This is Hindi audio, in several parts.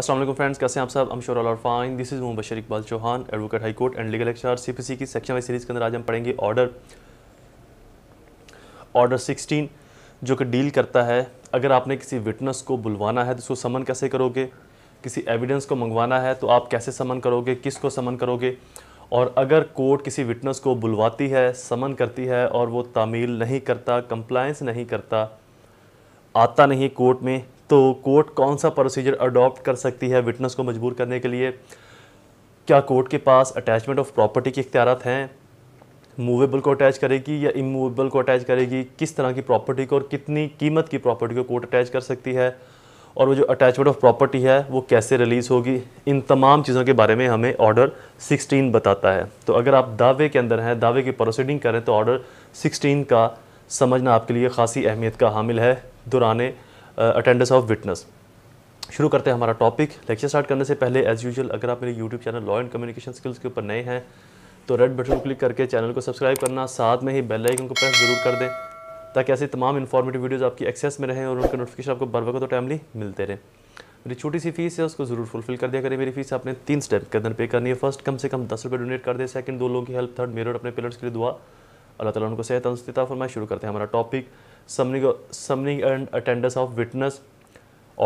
असल फ्रेंड्स कैसे हैं आप साहब अमशोर श्योर और fine this is Sharik Bal Chauhan advocate high court and legal एक्चार सी पी सी की सेक्शन वाइज सीरीज़ के अंदर आज हम पढ़ेंगे ऑर्डर ऑर्डर सिक्सटीन जो कि डील करता है अगर आपने किसी विटनेस को बुलवाना है तो उसको समन कैसे करोगे किसी एविडेंस को मंगवाना है तो आप कैसे समन करोगे किस को समन करोगे और अगर कोर्ट किसी विटनेस को बुलवाती है समन करती है और वो तामील नहीं करता कंप्लाइंस नहीं करता आता नहीं कोर्ट में तो कोर्ट कौन सा प्रोसीजर अडॉप्ट कर सकती है विटनेस को मजबूर करने के लिए क्या कोर्ट के पास अटैचमेंट ऑफ प्रॉपर्टी के इख्तियारत हैं मूवेबल को अटैच करेगी या इमूवेबल को अटैच करेगी किस तरह की प्रॉपर्टी को और कितनी कीमत की प्रॉपर्टी को कोर्ट अटैच कर सकती है और वो जो अटैचमेंट ऑफ प्रॉपर्टी है वो कैसे रिलीज़ होगी इन तमाम चीज़ों के बारे में हमें ऑर्डर 16 बताता है तो अगर आप दावे के अंदर हैं दावे की प्रोसीडिंग करें तो ऑर्डर 16 का समझना आपके लिए ख़ासी अहमियत का हामिल है दुराने अटेंडेंस ऑफ विटनेस शुरू करते हैं हमारा टॉपिक लेक्चर स्टार्ट करने से पहले एज यूजल अगर आप मेरे YouTube channel law and communication skills के ऊपर नए हैं तो रेड बटन को क्लिक करके चैनल को सब्सक्राइब करना साथ में ही बेल आइकन को प्रेस जरूर कर दें ताकि ऐसे तमाम इन्फॉर्मेटिव वीडियोज़ आपकी एक्सेस में रहें और उनके नोटिफिकेशन आपको बर वक्त तो टाइमली मिलते रहे मेरी छोटी सी फीस है उसको ज़रूर फुलफिल कर दिया करें मेरी फीस आपने तीन स्टेप के अंदर पे करनी है फर्स्ट कम से कम दस रुपये डोनेट कर दें सेकंड दो लोगों की हेल्प थर्ड मेरे और अपने पेरेंट्स के लिए दुआ अल्लाह ताला उनको सेहत और फरमाए शुरू करते हैं हमारा topic summoning, summoning and attendance of witness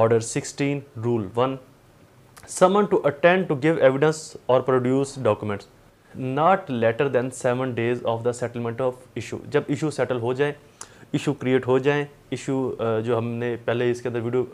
order 16 rule 1 summon to attend to give evidence or produce documents not later than 7 days of the settlement of issue jab issue settle ho jaye issue create ho jaye issue uh, जो हमने पहले इसके अंदर वीडियो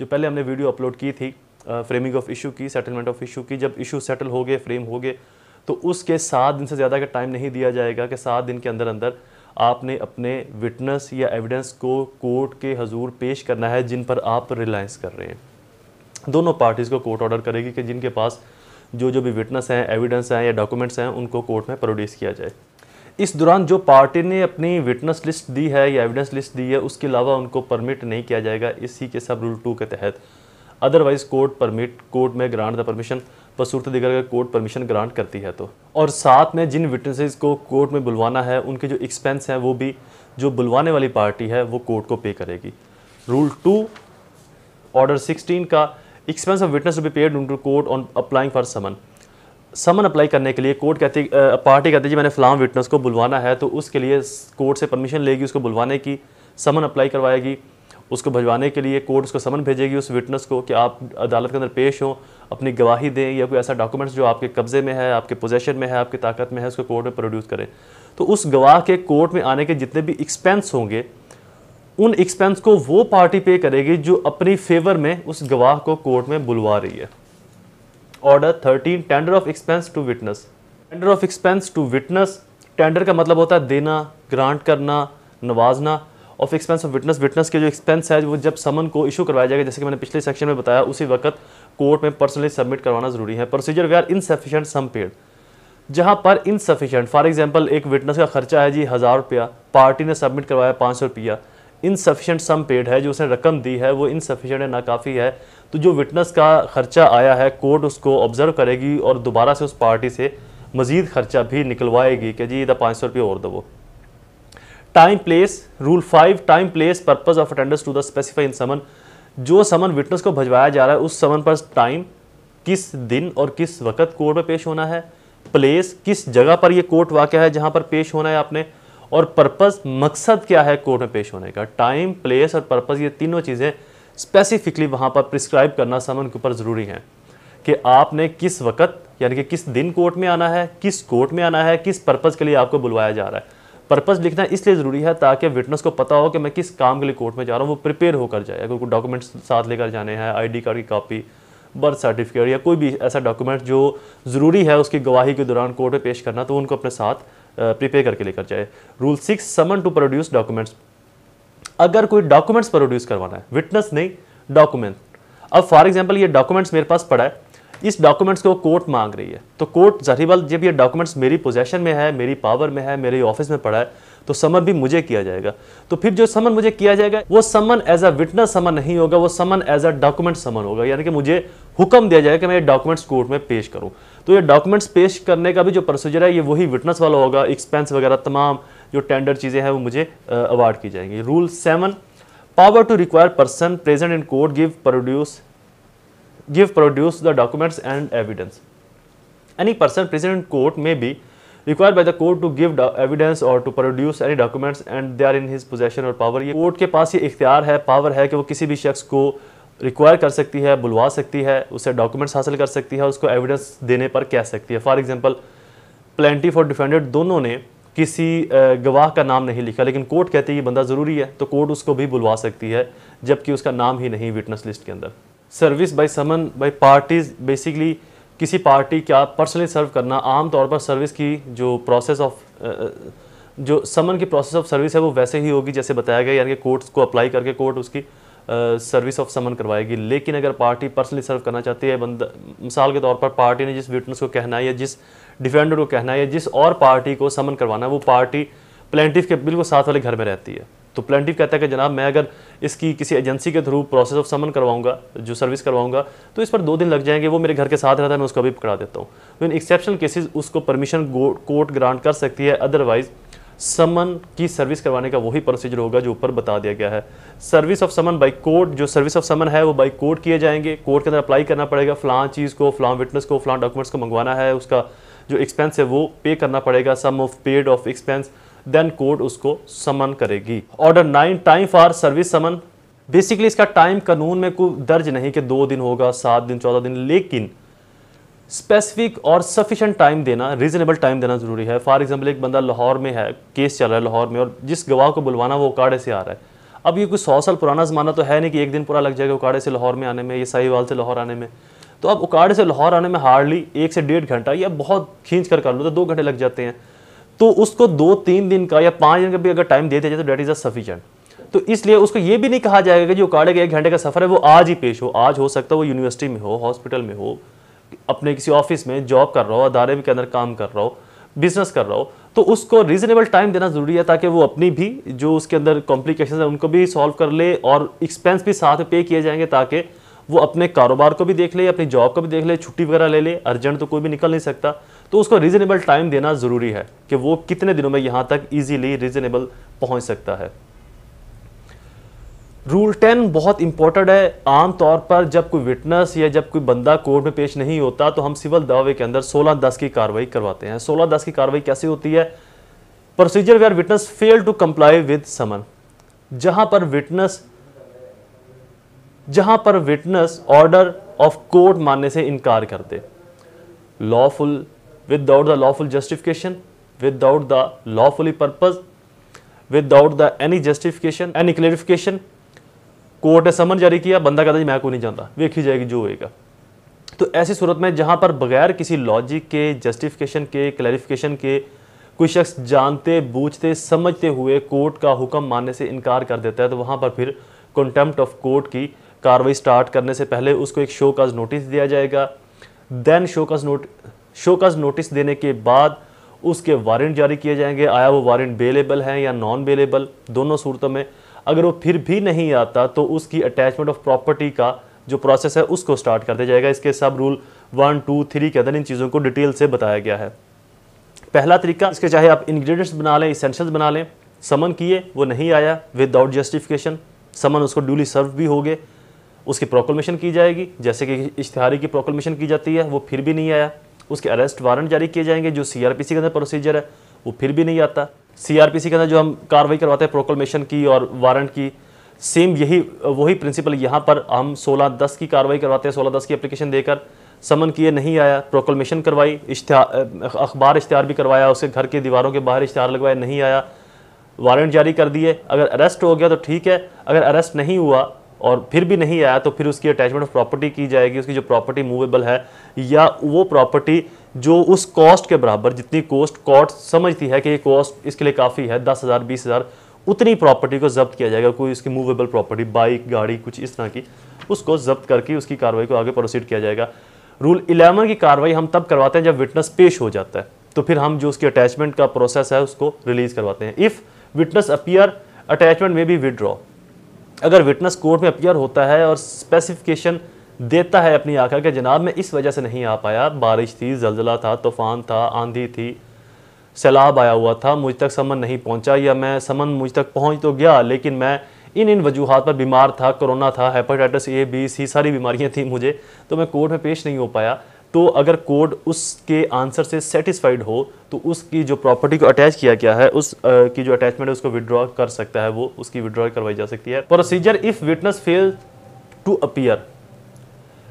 जो पहले हमने वीडियो अपलोड की थी फ्रेमिंग ऑफ इशू की सेटलमेंट ऑफ इशू की जब इशू सेटल हो गए फ्रेम हो गए तो उसके सात दिन से ज़्यादा का टाइम नहीं दिया जाएगा कि सात दिन के अंदर अंदर आपने अपने विटनेस या एविडेंस को कोर्ट के हजूर पेश करना है जिन पर आप रिलायंस कर रहे हैं दोनों पार्टीज़ को कोर्ट ऑर्डर करेगी कि जिनके पास जो जो भी विटनेस हैं एविडेंस हैं या डॉक्यूमेंट्स हैं उनको कोर्ट में प्रोड्यूस किया जाए इस दौरान जो पार्टी ने अपनी विटनेस लिस्ट दी है या एविडेंस लिस्ट दी है उसके अलावा उनको परमिट नहीं किया जाएगा इसी के सब रूल टू के तहत अदरवाइज़ कोर्ट परमिट कोर्ट में ग्रांट द परमिशन बसूरत दिगर अगर कोर्ट परमिशन ग्रांट करती है तो और साथ में जिन विटनेसेस को कोर्ट में बुलवाना है उनके जो एक्सपेंस हैं वो भी जो बुलवाने वाली पार्टी है वो कोर्ट को पे करेगी रूल टू ऑर्डर सिक्सटीन का expense of witness be paid to court on applying for summon summon apply करने के लिए कोर्ट कहती पार्टी कहती है जी मैंने फ़लाम विटनेस को बुलवाना है तो उसके लिए कोर्ट से परमिशन लेगी उसको बुलवाने की समन अप्लाई करवाएगी उसको भजवाने के लिए कोर्ट उसको समन भेजेगी उस विटनेस को कि आप अदालत के अंदर पेश हों अपनी गवाही दें या कोई ऐसा डॉक्यूमेंट्स जो आपके कब्ज़े में है आपके पोजेशन में है आपकी ताकत में है उसको कोर्ट में प्रोड्यूस करें तो उस गवाह के कोर्ट में आने के जितने भी एक्सपेंस होंगे उन एक्सपेंस को वो पार्टी पे करेगी जो अपनी फेवर में उस गवाह को कोर्ट में बुलवा रही है order thirteen tender of expense to witness tender of expense to witness tender का मतलब होता है देना ग्रांट करना नवाजना of expense of witness witness के जो एक्सपेंस है वो जब समन को इशू करवाया जाएगा जैसे कि मैंने पिछले सेक्शन में बताया उसी वक्त कोर्ट में पर्सनली सबमिट करवाना जरूरी है procedure we are insufficient sum paid जहाँ पर इनसफिशेंट फॉर एग्जाम्पल एक विटनेस का खर्चा है जी हज़ार रुपया पार्टी ने सबमिट करवाया पाँच सौ रुपया इनसफिशेंट सम पेड है जो उसने रकम दी है वो इनसफिशेंट है नाकाफ़ी है तो जो विटनेस का खर्चा आया है कोर्ट उसको ऑब्जर्व करेगी और दोबारा से उस पार्टी से मज़ीद खर्चा भी निकलवाएगी कि जी इधर पाँच सौ रुपये और दो time place rule five time place purpose of attendance to the specified summon जो समन विटनेस को भजवाया जा रहा है उस समन पर टाइम किस दिन और किस वक्त कोर्ट में पेश होना है प्लेस किस जगह पर यह कोर्ट वाक़ है जहाँ पर पेश होना है आपने और पर्पज़ मकसद क्या है कोर्ट में पेश होने का टाइम प्लेस और पर्पज़ ये तीनों चीज़ें स्पेसिफिकली वहाँ पर प्रिस्क्राइब करना समन के ऊपर ज़रूरी है कि आपने किस वक्त यानी कि किस दिन कोर्ट में आना है किस कोर्ट में आना है किस पर्पज़ के लिए आपको बुलवाया जा रहा है पर्पज़ लिखना इसलिए ज़रूरी है ताकि विटनेस को पता हो कि मैं किस काम के लिए कोर्ट में जा रहा हूँ वो प्रिपेयर होकर जाए अगर कोई डॉक्यूमेंट्स साथ लेकर जाने हैं आईडी कार्ड की कापी बर्थ सर्टिफिकेट या कोई भी ऐसा डॉक्यूमेंट जो ज़रूरी है उसकी गवाही के दौरान कोर्ट में पेश करना तो उनको अपने साथ प्रिपेयर करके लेकर जाए rule six summon to produce documents अगर कोई डॉक्यूमेंट्स प्रोड्यूस करवाना है विटनेस नहीं डॉक्यूमेंट अब फॉर एग्जाम्पल ये डॉक्यूमेंट्स मेरे पास पड़ा है इस डॉक्यूमेंट्स को कोर्ट मांग रही है तो कोर्ट जहरीवाल जब ये डॉक्यूमेंट्स मेरी पोजेशन में है मेरी पावर में है मेरे ऑफिस में पड़ा है तो समन भी मुझे किया जाएगा तो फिर जो समन मुझे किया जाएगा वो समन एज अ विटनेस समन नहीं होगा वो समन एज अ डॉक्यूमेंट समन होगा यानी कि मुझे हुक्म दिया जाएगा कि मैं ये डॉक्यूमेंट्स कोर्ट में पेश करूँ तो ये डॉक्यूमेंट्स पेश करने का भी जो प्रोसीजर है ये वही विटनेस वाला होगा एक्सपेंस वगैरह तमाम जो टेंडर चीज़ें हैं वो मुझे अवार्ड की जाएंगी rule seven power to require person present in court give produce give produce the documents and evidence. Any person present in court may be required by the court to give evidence or to produce any documents and they are in his possession or power ये कोर्ट के पास ये इख्तियार है पावर है कि वो किसी भी शख्स को रिक्वायर कर सकती है बुलवा सकती है उसे डॉक्यूमेंट्स हासिल कर सकती है उसको एविडेंस देने पर कह सकती है for example plaintiff for defendant दोनों ने किसी गवाह का नाम नहीं लिखा लेकिन कोर्ट कहती है ये बंदा ज़रूरी है तो कोर्ट उसको भी बुलवा सकती है जबकि उसका नाम ही नहीं विटनेस लिस्ट के अंदर service by summon by parties basically किसी पार्टी का पर्सनली सर्व करना आम तौर पर सर्विस की जो प्रोसेस ऑफ जो समन की प्रोसेस ऑफ सर्विस है वो वैसे ही होगी जैसे बताया गया यानी कि कोर्ट को अप्लाई करके कोर्ट उसकी सर्विस ऑफ समन करवाएगी लेकिन अगर पार्टी पर्सनली सर्व करना चाहती है बंद मिसाल के तौर पर पार्टी ने जिस विटनेस को कहना है या जिस डिफेंडर को कहना है या जिस और पार्टी को समन करवाना है वो पार्टी प्लेंटिव के बिल्कुल साथ वाले घर में रहती है तो प्लेंटिव कहता है कि जनाब मैं अगर इसकी किसी एजेंसी के थ्रू प्रोसेस ऑफ समन करवाऊंगा जो सर्विस करवाऊंगा तो इस पर दो दिन लग जाएंगे वो मेरे घर के साथ रहता है मैं उसको अभी पकड़ा देता हूँ तो इन एक्सेप्शनल केसेज उसको परमिशन कोर्ट ग्रांट कर सकती है अदरवाइज़ समन की सर्विस करवाने का वही प्रोसीजर होगा जो ऊपर बता दिया गया है service of summon by court जो सर्विस ऑफ समन है वो बाई कोर्ट किए जाएंगे कोर्ट के अंदर अप्लाई करना पड़ेगा फ्लान चीज़ को फ्लान विटनेस को फ्लान डॉक्यूमेंट्स को मंगवाना है उसका जो एक्सपेंस है वो पे करना पड़ेगा sum of paid of expense then court उसको समन करेगी order nine time for service summon basically इसका टाइम कानून में कोई दर्ज नहीं कि दो दिन होगा सात दिन चौदह दिन लेकिन स्पेसिफिक और सफिशेंट टाइम देना रीजनेबल टाइम देना ज़रूरी है फॉर एग्जाम्पल एक बंदा लाहौर में है केस चल रहा है लाहौर में और जिस गवाह को बुलवाना वो उकाड़े से आ रहा है अब ये कुछ सौ साल पुराना ज़माना तो है नहीं कि एक दिन पूरा लग जाएगा उकाड़े से लाहौर में आने में ये साहिवाल से लाहौर आने में तो अब उकाड़े से लाहौर आने में हार्डली एक से डेढ़ घंटा या बहुत खींच कर कर लो तो दो घंटे लग जाते हैं तो उसको दो तीन दिन का या पाँच दिन का भी अगर टाइम दे दिया जाए तो डेट इज़ अ सफिशेंट तो इसलिए उसको ये भी नहीं कहा जाएगा कि जो काड़े का एक घंटे का सफ़र है वो आज ही पेश हो आज हो सकता है वो यूनिवर्सिटी में हो हॉस्पिटल में हो अपने किसी ऑफिस में जॉब कर रहा हो अदारे के अंदर काम कर रहा हो बिजनेस कर रहा हो तो उसको रीजनेबल टाइम देना ज़रूरी है ताकि वो अपनी भी जो उसके अंदर कॉम्प्लिकेशन है उनको भी सॉल्व कर ले और एक्सपेंस भी साथ पे किए जाएंगे ताकि वो अपने कारोबार को भी देख ले अपनी जॉब को भी देख ले छुट्टी वगैरह ले ले अर्जेंट तो कोई भी निकल नहीं सकता तो उसको रीज़नेबल टाइम देना ज़रूरी है कि वो कितने दिनों में यहां तक इजीली रीज़नेबल पहुंच सकता है रूल टेन बहुत इंपॉर्टेंट है आम तौर पर जब कोई विटनेस या जब कोई बंदा कोर्ट में पेश नहीं होता तो हम सिविल दावे के अंदर सोलह दस की कार्रवाई करवाते हैं सोलह दस की कार्रवाई कैसे होती है procedure where witness fail to comply with summon जहां पर विटनेस जहां पर विटनेस ऑर्डर ऑफ कोर्ट मानने से इनकार करते lawful without the lawful justification, without the lawfully purpose, without the any justification, any clarification. Court ने समन जारी किया बंदा कहता जी मैं को नहीं जानता वेखी जाएगी जो होएगा तो ऐसी सूरत में जहाँ पर बगैर किसी लॉजिक के जस्टिफिकेशन के क्लैरिफिकेशन के कोई शख्स जानते बूझते समझते हुए कोर्ट का हुक्म मानने से इनकार कर देता है तो वहाँ पर फिर कंटेम्प्ट ऑफ कोर्ट की कार्रवाई स्टार्ट करने से पहले उसको एक शो काज नोटिस दिया जाएगा then show cause note show cause notice देने के बाद उसके वारंट जारी किए जाएंगे आया वो वारंट बेलेबल हैं या नॉन बेलेबल दोनों सूरतों में अगर वो फिर भी नहीं आता तो उसकी अटैचमेंट ऑफ प्रॉपर्टी का जो प्रोसेस है उसको स्टार्ट कर दिया जाएगा इसके सब रूल वन टू थ्री के अंदर इन चीज़ों को डिटेल से बताया गया है पहला तरीका इसके चाहे आप इंग्रेडिएंट्स बना लें इसेंशल्स बना लें समन किए वो नहीं आया विदाउट जस्टिफिकेशन समन उसको ड्यूली सर्व भी हो गए उसकी प्रोक्लमेशन की जाएगी जैसे कि इश्तहारी की प्रोक्लमेशन की जाती है वो फिर भी नहीं आया उसके अरेस्ट वारंट जारी किए जाएंगे जो सीआरपीसी के अंदर प्रोसीजर है वो फिर भी नहीं आता सीआरपीसी के अंदर जो हम कार्रवाई करवाते हैं प्रोक्लमेशन की और वारंट की सेम यही वही प्रिंसिपल यहाँ पर हम सोलह दस की कार्रवाई करवाते हैं सोलह दस की अप्लीकेशन देकर समन किए नहीं आया प्रोकलमेशन करवाई इश्तहार अखबार इश्तहार भी करवाया उसके घर की दीवारों के बाहर इश्तहार लगवाया नहीं आया वारंट जारी कर दिए अगर अरेस्ट हो गया तो ठीक है अगर अरेस्ट नहीं हुआ और फिर भी नहीं आया तो फिर उसकी अटैचमेंट ऑफ प्रॉपर्टी की जाएगी उसकी जो प्रॉपर्टी मूवेबल है या वो प्रॉपर्टी जो उस कॉस्ट के बराबर जितनी कॉस्ट कॉट समझती है कि ये कॉस्ट इसके लिए काफ़ी है दस हज़ार बीस हज़ार उतनी प्रॉपर्टी को जब्त किया जाएगा कोई उसकी मूवेबल प्रॉपर्टी बाइक गाड़ी कुछ इस तरह की उसको जब्त करके उसकी कार्रवाई को आगे प्रोसीड किया जाएगा रूल इलेवन की कार्रवाई हम तब करवाते हैं जब विटनेस पेश हो जाता है तो फिर हम जो उसकी अटैचमेंट का प्रोसेस है उसको रिलीज़ करवाते हैं इफ़ विटनेस अपियर अटैचमेंट में भी विदड्रॉ अगर विटनेस कोर्ट में अपियर होता है और स्पेसिफिकेशन देता है अपनी आकर के जनाब मैं इस वजह से नहीं आ पाया बारिश थी जलजला था तूफ़ान था आंधी थी सैलाब आया हुआ था मुझ तक समन नहीं पहुंचा या मैं समन मुझ तक पहुंच तो गया लेकिन मैं इन इन वजूहत पर बीमार था कोरोना था हेपाटाइटिस ए बी सी सारी बीमारियां थी मुझे तो मैं कोर्ट में पेश नहीं हो पाया तो अगर कोड उसके आंसर से सेटिस्फाइड हो तो उसकी जो प्रॉपर्टी को अटैच किया गया है उस आ, की जो अटैचमेंट है उसको विदड्रॉ कर सकता है वो उसकी विदड्रॉ करवाई जा सकती है procedure if witness fail to appear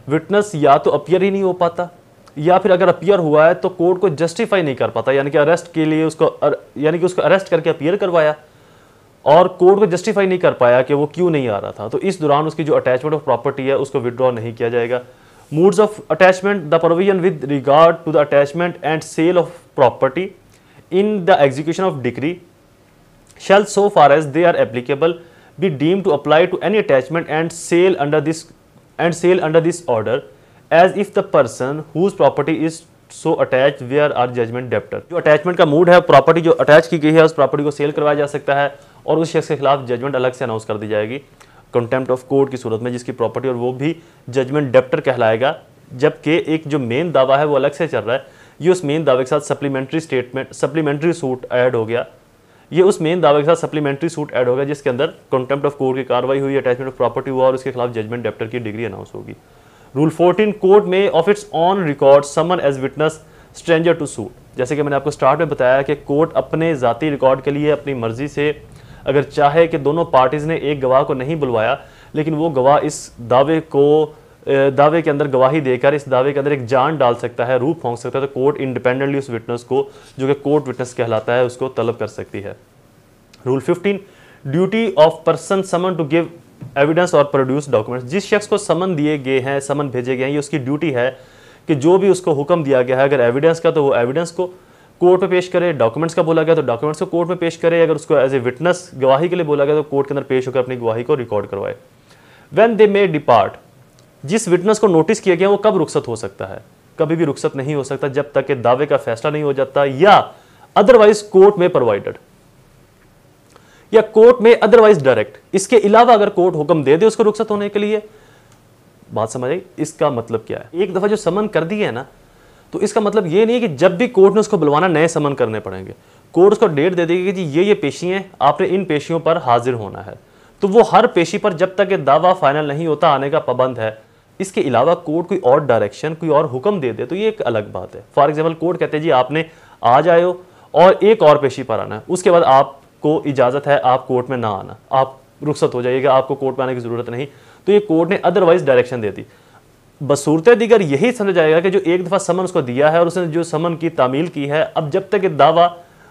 witness या तो अपियर ही नहीं हो पाता या फिर अगर अपियर हुआ है तो कोर्ट को जस्टिफाई नहीं कर पाता यानी कि अरेस्ट के लिए उसको यानी कि उसको अरेस्ट करके अपियर करवाया और कोर्ट को जस्टिफाई नहीं कर पाया कि वो क्यों नहीं आ रहा था तो इस दौरान उसकी जो अटैचमेंट ऑफ प्रॉपर्टी है उसको विड्रॉ नहीं किया जाएगा modes of attachment the provision with regard to the attachment and sale of property in the execution of decree shall so far as they are applicable be deem to apply to any attachment and sale under this and sale under this order as if the person whose property is so attach were are are judgment debtor जो अटैचमेंट का मूड है प्रॉपर्टी जो अटैच की गई है उस प्रॉपर्टी को सेल करवाया जा सकता है और उस शख्स के खिलाफ जजमेंट अलग से अनाउंस कर दी जाएगी कंटेम्प्ट ऑफ कोर्ट की सूरत में जिसकी प्रॉपर्टी और वो भी जजमेंट डेप्टर कहलाएगा जबकि एक जो मेन दावा है वो अलग से चल रहा है ये उस मेन दावे के साथ supplementary statement supplementary suit add हो गया ये उस मेन दावे के साथ सप्लीमेंट्री सूट ऐड हो गया जिसके अंदर कंटेम्प्ट ऑफ कोर्ट की कार्रवाई हुई अटैचमेंट ऑफ प्रॉपर्टी हुआ और उसके खिलाफ जजमेंट डेप्टर की डिग्री अनाउंस होगी रूल फोर्टीन कोर्ट में of its own record summon as witness stranger to suit जैसे कि मैंने आपको स्टार्ट में बताया कि कोर्ट अपने ज़ाती रिकॉर्ड के लिए अपनी मर्जी से अगर चाहे कि दोनों पार्टीज़ ने एक गवाह को नहीं बुलवाया लेकिन वो गवाह इस दावे को दावे के अंदर गवाही देकर इस दावे के अंदर एक जान डाल सकता है रूप फोंक सकता है तो कोर्ट इंडिपेंडेंटली उस विटनेस को जो कि कोर्ट विटनेस कहलाता है उसको तलब कर सकती है rule 15 duty of person summon to give evidence or produce documents जिस शख्स को समन दिए गए हैं समन भेजे गए हैं ये उसकी ड्यूटी है कि जो भी उसको हुक्म दिया गया है अगर एविडेंस का तो वो एविडेंस को कोर्ट में पेश करे डॉक्यूमेंट्स का बोला गया तो डॉक्यूमेंट्स को कोर्ट में पेश करें अगर उसको एज ए विटनेस गवाही के लिए बोला गया तो कोर्ट के अंदर पेश होकर अपनी गवाही को रिकॉर्ड करवाए वेन दे मे डिपार्ट जिस विटनेस को नोटिस किया गया वो कब रुखसत हो सकता है कभी भी रुखसत नहीं हो सकता जब तक के दावे का फैसला नहीं हो जाता या अदरवाइज कोर्ट में प्रोवाइडेड या कोर्ट में अदरवाइज डायरेक्ट इसके अलावा अगर कोर्ट हुक्म दे दे उसको रुखसत होने के लिए बात समझ आई इसका मतलब क्या है एक दफा जो समन कर दिया है ना तो इसका मतलब ये नहीं है कि जब भी कोर्ट ने उसको बुलवाना नए समन करने पड़ेंगे कोर्ट उसको डेट दे देगी कि जी ये ये पेशी हैं आपने इन पेशियों पर हाजिर होना है तो वो हर पेशी पर जब तक ये दावा फाइनल नहीं होता आने का पाबंद है इसके अलावा कोर्ट कोई और डायरेक्शन कोई और हुक्म दे दे तो ये एक अलग बात है फॉर एग्जाम्पल कोर्ट कहते हैं जी आपने आ जाओ और एक और पेशी पर आना है उसके बाद आपको इजाज़त है आप कोर्ट में ना आना आप रुख्सत हो जाइएगा आपको कोर्ट में आने की ज़रूरत नहीं तो ये कोर्ट ने अदरवाइज डायरेक्शन दे दी बसूरत दिगर यही समझा जाएगा कि जो एक दफ़ा समन उसको दिया है और उसने जो समन की तामील की है अब जब तक ये दावा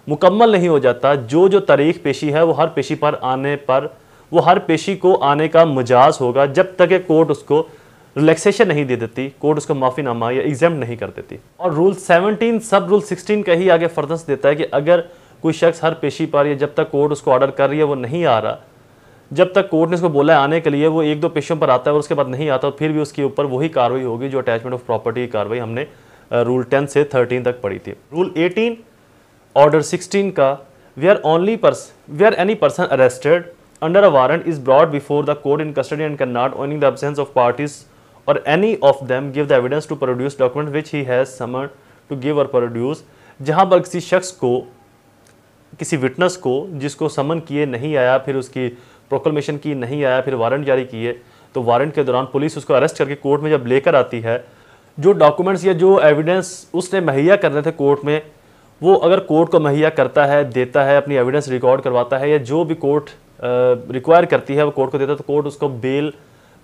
मुकम्मल नहीं हो जाता जो जो तारीख पेशी है वो हर पेशी पर आने पर वो हर पेशी को आने का मजाज होगा जब तक ये कोर्ट उसको रिलैक्सेशन नहीं दे देती कोर्ट उसको माफ़ीनामा या एग्जाम नहीं कर देती और rule seventeen sub rule sixteen का ही आगे फर्दस देता है कि अगर कोई शख्स हर पेशी पर या जब तक कोर्ट उसको ऑर्डर कर रही है वो नहीं आ रहा जब तक कोर्ट ने उसको बोला है आने के लिए वो एक दो पेशों पर आता है और उसके बाद नहीं आता फिर भी उसके ऊपर वही कार्रवाई होगी जो अटैचमेंट ऑफ प्रॉपर्टी की कार्रवाई हमने रूल टेन से थर्टीन तक पढ़ी थी रूल एटीन ऑर्डर सिक्सटीन का where are only we where are any person arrested a warrant is brought before the court in custody and can not owing the absence of parties or any of them give the evidence to produce document which he has summoned to give or produce जहां पर किसी शख्स को किसी विटनेस को जिसको समन किए नहीं आया फिर उसकी प्रोक्लमेशन की नहीं आया फिर वारंट जारी किए तो वारंट के दौरान पुलिस उसको अरेस्ट करके कोर्ट में जब लेकर आती है जो डॉक्यूमेंट्स या जो एविडेंस उसने मुहैया करने थे कोर्ट में वो अगर कोर्ट को मुहैया करता है देता है अपनी एविडेंस रिकॉर्ड करवाता है या जो भी कोर्ट रिक्वायर करती है वो कोर्ट को देता है तो कोर्ट उसको बेल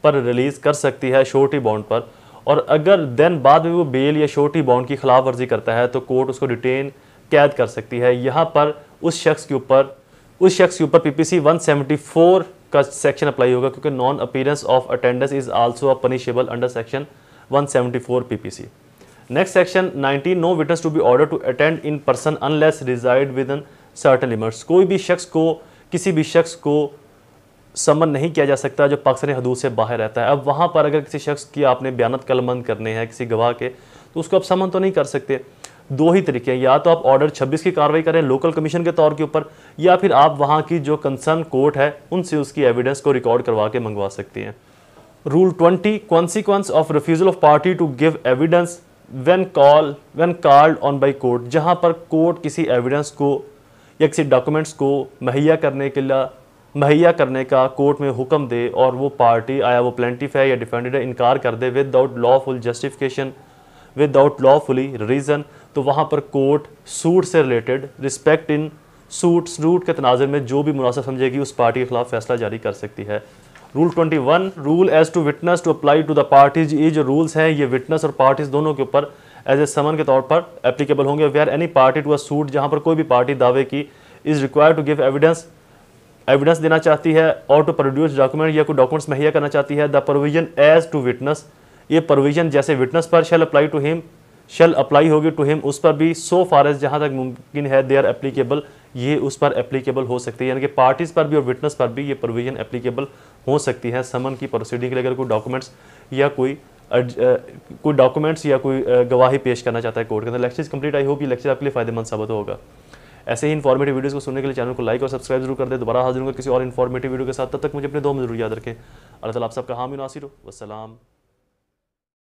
पर रिलीज़ कर सकती है शोर्टी बॉन्ड पर और अगर देन बाद में वो बेल या शोर्टी बॉन्ड की खिलाफ वर्जी करता है तो कोर्ट उसको डिटेन कैद कर सकती है यहाँ पर उस शख्स के ऊपर उस शख्स के ऊपर पीपीसी 174 का सेक्शन अप्लाई होगा क्योंकि non appearance of attendance is also a punishable under section 174 PPC next section 19 no witness to be order to attend in person unless resides within certain limits कोई भी शख्स को किसी भी शख्स को समन नहीं किया जा सकता जो पाकिस्तानी हदूद से बाहर रहता है अब वहाँ पर अगर किसी शख्स की आपने बयानत कलमंद करने हैं किसी गवाह के तो उसको आप समन तो नहीं कर सकते दो ही तरीके हैं या तो आप ऑर्डर 26 की कार्रवाई करें लोकल कमीशन के तौर के ऊपर या फिर आप वहाँ की जो कंसर्न कोर्ट है उनसे उसकी एविडेंस को रिकॉर्ड करवा के मंगवा सकती हैं rule 20 consequence of refusal of party to give evidence when call when called on by court जहाँ पर कोर्ट किसी एविडेंस को या किसी डॉक्यूमेंट्स को मुहैया करने के लिए मुहैया करने का कोर्ट में हुक्म दे और वो पार्टी आया वो प्लेंटिफ है या डिफेंडेड है इनकार कर दे without lawful justification without lawfully reason तो वहाँ पर कोर्ट सूट से related respect in suit suit के तनाजर में जो भी मुनासिब समझेगी उस पार्टी के खिलाफ फैसला जारी कर सकती है rule 21 rule as to witness to apply to the parties ये जो रूल्स हैं ये विटनेस और पार्टीज दोनों के ऊपर एज ए समन के तौर पर एप्लीकेबल होंगे where any party to a suit जहाँ पर कोई भी पार्टी दावे की is require to give evidence evidence देना चाहती है और टू प्रोड्यूस डॉक्यूमेंट या कोई डॉक्यूमेंट्स मुहैया करना चाहती है the provision as to witness ये प्रोविजन जैसे विटनेस पर shall apply to him shall apply होगी टू हिम उस पर भी सो फार एज जहाँ तक मुमकिन है दे आर एप्लीकेबल ये उस पर एप्लीकेबल हो सकती है यानी कि पार्टीज़ पर भी और विटनेस पर भी ये प्रोविज़न एप्लीकेबल हो सकती है समन की प्रोसीडिंग के लिए अगर कोई डॉक्यूमेंट्स या कोई कोई डॉक्यूमेंट्स या कोई गवाही पेश करना चाहता है कोर्ट के अंदर लेक्चर कंप्लीट आई होप ये लेक्चर आपके लिए फायदेमंद साबित होगा ऐसे ही इन्फॉर्मेटिव वीडियोस को सुनने के लिए चैनल को लाइक और सब्सक्राइब जरूर कर दे दोबारा हाजिर होगा किसी और इन्फॉर्मेटिव वीडियो के साथ तब तक मुझे अपने दो में जरूर याद रखें अल्लाह ताला आप सबका हामी नासिर हो वसलाम